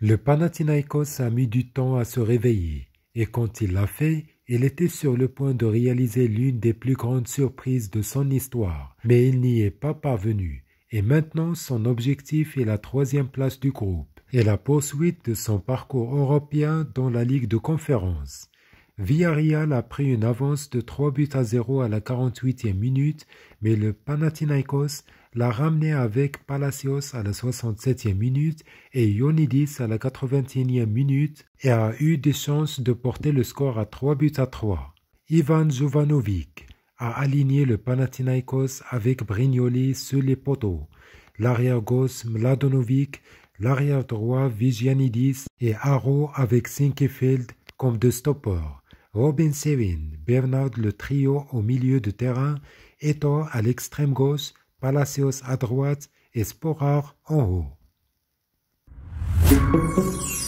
Le Panathinaikos a mis du temps à se réveiller, et quand il l'a fait, il était sur le point de réaliser l'une des plus grandes surprises de son histoire, mais il n'y est pas parvenu, et maintenant son objectif est la troisième place du groupe et la poursuite de son parcours européen dans la Ligue de conférences Villarreal a pris une avance de trois buts à zéro à la 48e minute, mais le Panathinaikos l'a ramené avec Palacios à la 67e minute et Ionidis à la 81e minute et a eu des chances de porter le score à trois buts à trois. Ivan Jovanovic a aligné le Panathinaikos avec Brignoli sur les poteaux. L'arrière gauche Mladonovic, l'arrière droit Vigianidis et Haro avec Sinkefeld comme deux stoppers. Robin Sevin, Bernard le trio au milieu de terrain, Etor à l'extrême gauche, Palacios à droite et Sporar en haut.